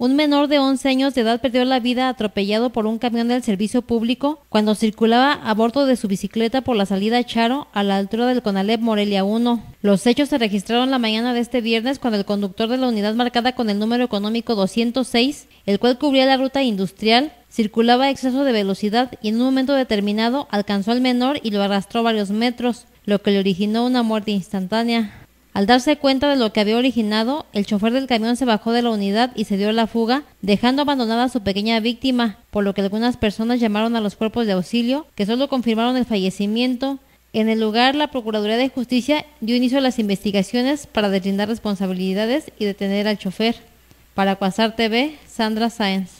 Un menor de 11 años de edad perdió la vida atropellado por un camión del servicio público cuando circulaba a bordo de su bicicleta por la salida Charo a la altura del Conalep Morelia 1. Los hechos se registraron la mañana de este viernes cuando el conductor de la unidad marcada con el número económico 206, el cual cubría la ruta industrial, circulaba a exceso de velocidad y en un momento determinado alcanzó al menor y lo arrastró varios metros, lo que le originó una muerte instantánea. Al darse cuenta de lo que había originado, el chofer del camión se bajó de la unidad y se dio la fuga, dejando abandonada a su pequeña víctima, por lo que algunas personas llamaron a los cuerpos de auxilio, que solo confirmaron el fallecimiento. En el lugar, la Procuraduría de Justicia dio inicio a las investigaciones para deslindar responsabilidades y detener al chofer. Para Cuasar TV, Sandra Sáenz.